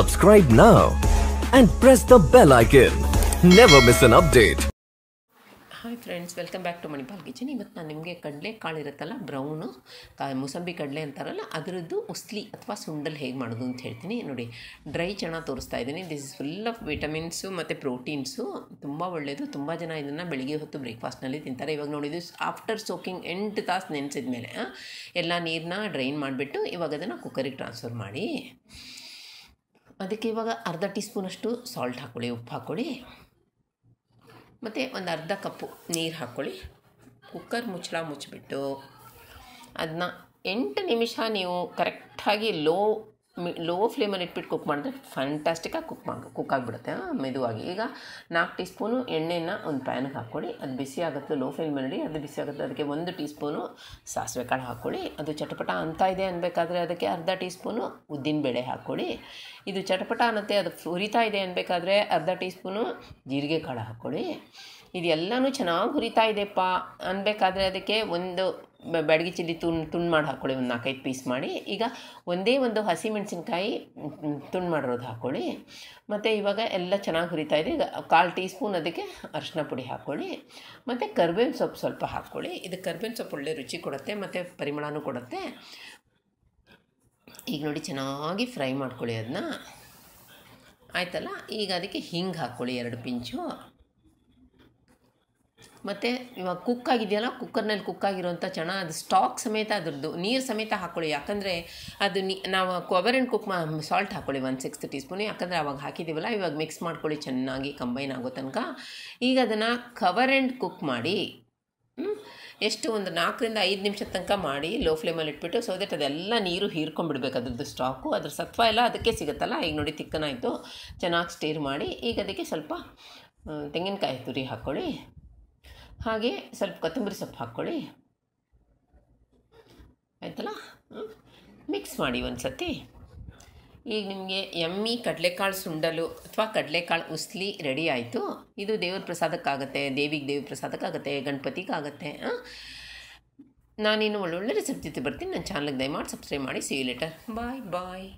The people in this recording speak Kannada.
Subscribe now and press the bell icon. Never miss an update. Hi friends welcome back to Manipal kitchen ಇವತ್ತು ನಾನು ನಿಮಗೆ ಕಡಲೆ ಕಾಳು ಇರುತ್ತಲ್ಲ ಬ್ರೌನು ಮುಸಂಬಿ ಕಡಲೆ ಅಂತಾರಲ್ಲ ಅದರದ್ದು ಉಸ್ಲಿ ಅಥವಾ ಸುಂಡಲ್ ಹೇಗೆ ಮಾಡೋದು ಅಂತ ಹೇಳ್ತೀನಿ ನೋಡಿ ಡ್ರೈ ಚಣ ತೋರಿಸ್ತಾ ಇದ್ದೀನಿ this is full of vitamins ಮತ್ತು ಪ್ರೋಟೀನ್ಸು ತುಂಬ ಒಳ್ಳೆಯದು ತುಂಬ ಜನ ಇದನ್ನು ಬೆಳಿಗ್ಗೆ ಹೊತ್ತು ಬ್ರೇಕ್ಫಾಸ್ಟ್ನಲ್ಲಿ ತಿಂತಾರೆ ಇವಾಗ ನೋಡಿದ್ದು ಆಫ್ಟರ್ ಸೋಕಿಂಗ್ ಎಂಟು ತಾಸು ನೆನೆಸಿದ ಮೇಲೆ ಎಲ್ಲ ನೀರನ್ನ ಡ್ರೈನ್ ಮಾಡಿಬಿಟ್ಟು ಇವಾಗ ಅದನ್ನು ಕುಕ್ಕರಿಗೆ ಟ್ರಾನ್ಸ್ಫರ್ ಮಾಡಿ ಅದಕ್ಕೆ ಇವಾಗ ಅರ್ಧ ಟೀ ಸ್ಪೂನಷ್ಟು ಸಾಲ್ಟ್ ಹಾಕ್ಕೊಳ್ಳಿ ಉಪ್ಪು ಹಾಕ್ಕೊಳ್ಳಿ ಮತ್ತು ಒಂದು ಅರ್ಧ ಕಪ್ಪು ನೀರು ಹಾಕ್ಕೊಳ್ಳಿ ಕುಕ್ಕರ್ ಮುಚ್ಚಳ ಮುಚ್ಚಿಬಿಟ್ಟು ಅದನ್ನ ಎಂಟು ನಿಮಿಷ ನೀವು ಕರೆಕ್ಟಾಗಿ ಲೋ ಲೋ ಫ್ಲೇಮಲ್ಲಿ ಇಟ್ಬಿಟ್ಟು ಕುಕ್ ಮಾಡಿದ್ರೆ ಫ್ಯಾಂಟಾಸ್ಟಿಕಾಗಿ ಕುಕ್ ಮಾಡಿ ಕುಕ್ ಆಗಿಬಿಡುತ್ತೆ ಮೆದುವಾಗಿ ಈಗ ನಾಲ್ಕು ಟೀ ಸ್ಪೂನು ಎಣ್ಣೆನ ಒಂದು ಪ್ಯಾನಿಗೆ ಹಾಕ್ಕೊಳ್ಳಿ ಅದು ಬಿಸಿ ಆಗುತ್ತೆ ಲೋ ಫ್ಲೇಮ್ ಮಾಡಿ ಅದು ಬಿಸಿ ಆಗುತ್ತೆ ಅದಕ್ಕೆ ಒಂದು ಟೀ ಸ್ಪೂನು ಸಾಸಿವೆ ಕಾಳು ಹಾಕ್ಕೊಳ್ಳಿ ಅದು ಚಟಪಟ ಅಂತ ಇದೆ ಅನ್ಬೇಕಾದ್ರೆ ಅದಕ್ಕೆ ಅರ್ಧ ಟೀ ಸ್ಪೂನು ಉದ್ದಿನಬೇಳೆ ಹಾಕ್ಕೊಳ್ಳಿ ಇದು ಚಟಪಟ ಅನ್ನತ್ತೆ ಅದು ಹುರಿತಾ ಇದೆ ಅನ್ನಬೇಕಾದ್ರೆ ಅರ್ಧ ಟೀ ಸ್ಪೂನು ಜೀರಿಗೆ ಕಾಳು ಹಾಕ್ಕೊಳ್ಳಿ ಇದೆಲ್ಲನೂ ಚೆನ್ನಾಗಿ ಹುರಿತಾ ಇದೆಪ್ಪ ಅನ್ಬೇಕಾದ್ರೆ ಅದಕ್ಕೆ ಒಂದು ಬ್ಯಾಡಗಿ ಚಿಲ್ಲಿ ತುಂಡು ತುಂಡು ಮಾಡಿ ಹಾಕ್ಕೊಳ್ಳಿ ಒಂದು ನಾಲ್ಕೈದು ಪೀಸ್ ಮಾಡಿ ಈಗ ಒಂದೇ ಒಂದು ಹಸಿ ಮೆಣಸಿನ್ಕಾಯಿ ತುಂಡು ಮಾಡಿರೋದು ಹಾಕ್ಕೊಳ್ಳಿ ಮತ್ತು ಇವಾಗ ಎಲ್ಲ ಚೆನ್ನಾಗಿ ಹುರಿತಾ ಇದೆ ಈಗ ಕಾಲು ಟೀ ಸ್ಪೂನ್ ಅದಕ್ಕೆ ಅರಶಿನ ಪುಡಿ ಹಾಕ್ಕೊಳ್ಳಿ ಮತ್ತು ಕರ್ಬೇವಿನ ಸೊಪ್ಪು ಸ್ವಲ್ಪ ಹಾಕ್ಕೊಳ್ಳಿ ಇದು ಕರ್ಬೇವಿನ ಸೊಪ್ಪು ಒಳ್ಳೆ ರುಚಿ ಕೊಡುತ್ತೆ ಮತ್ತು ಪರಿಮಳನೂ ಕೊಡುತ್ತೆ ಈಗ ನೋಡಿ ಚೆನ್ನಾಗಿ ಫ್ರೈ ಮಾಡ್ಕೊಳ್ಳಿ ಅದನ್ನ ಆಯ್ತಲ್ಲ ಈಗ ಅದಕ್ಕೆ ಹಿಂಗೆ ಹಾಕ್ಕೊಳ್ಳಿ ಎರಡು ಪಿಂಚು ಮತ್ತು ಇವಾಗ ಕುಕ್ ಆಗಿದೆಯಲ್ಲ ಕುಕ್ಕರ್ನಲ್ಲಿ ಕುಕ್ ಆಗಿರೋಂಥ ಚಣ ಅದು ಸ್ಟಾಕ್ ಸಮೇತ ಅದ್ರದ್ದು ನೀರು ಸಮೇತ ಹಾಕ್ಕೊಳ್ಳಿ ಯಾಕಂದರೆ ಅದು ನೀ ನಾವು ಆ್ಯಂಡ್ ಕುಕ್ ಮಾ ಸಾಲ್ಟ್ ಹಾಕ್ಕೊಳ್ಳಿ ಒಂದು ಸಿಕ್ಸ್ ಟೀ ಸ್ಪೂನ್ ಯಾಕಂದರೆ ಅವಾಗ ಹಾಕಿದ್ದೀವಲ್ಲ ಇವಾಗ ಮಿಕ್ಸ್ ಮಾಡ್ಕೊಳ್ಳಿ ಚೆನ್ನಾಗಿ ಕಂಬೈನ್ ಆಗೋ ತನಕ ಈಗ ಅದನ್ನು ಕವರ್ ಆ್ಯಂಡ್ ಕುಕ್ ಮಾಡಿ ಎಷ್ಟು ಒಂದು ನಾಲ್ಕರಿಂದ ಐದು ನಿಮಿಷ ತನಕ ಮಾಡಿ ಲೋ ಫ್ಲೇಮಲ್ಲಿ ಇಟ್ಬಿಟ್ಟು ಸೊ ದಟ್ ಅದೆಲ್ಲ ನೀರು ಹೀರ್ಕೊಂಡ್ಬಿಡ್ಬೇಕು ಅದ್ರದ್ದು ಸ್ಟಾಕು ಅದ್ರ ಸತ್ವ ಎಲ್ಲ ಅದಕ್ಕೆ ಸಿಗುತ್ತಲ್ಲ ಈಗ ನೋಡಿ ತಿಕ್ಕನಾಯಿತು ಚೆನ್ನಾಗಿ ಸ್ಟೀರ್ ಮಾಡಿ ಈಗ ಅದಕ್ಕೆ ಸ್ವಲ್ಪ ತೆಂಗಿನಕಾಯಿ ತುರಿ ಹಾಕ್ಕೊಳ್ಳಿ ಹಾಗೆ ಸ್ವಲ್ಪ ಕೊತ್ತಂಬರಿ ಸೊಪ್ಪು ಹಾಕ್ಕೊಳ್ಳಿ ಆಯ್ತಲ್ಲ ಮಿಕ್ಸ್ ಮಾಡಿ ಒಂದು ಸತಿ ಈಗ ನಿಮಗೆ ಎಮ್ಮಿ ಕಡಲೆಕಾಳು ಸುಂಡಲು ಅಥವಾ ಕಡಲೆಕಾಳು ಉಸ್ಲಿ ರೆಡಿ ಆಯಿತು ಇದು ದೇವ್ರ ಪ್ರಸಾದಕ್ಕಾಗುತ್ತೆ ದೇವಿಗೆ ದೇವ್ರ ಪ್ರಸಾದಕ್ಕಾಗುತ್ತೆ ಗಣಪತಿಗಾಗುತ್ತೆ ನಾನಿನ್ನು ಒಳ್ಳೊಳ್ಳೆ ರೆಸಿಪಿ ಜೊತೆ ಬರ್ತೀನಿ ನನ್ನ ಚಾನಲ್ಗೆ ದಯಮಾಡಿ ಸಬ್ಸ್ಕ್ರೈಬ್ ಮಾಡಿ see you later bye bye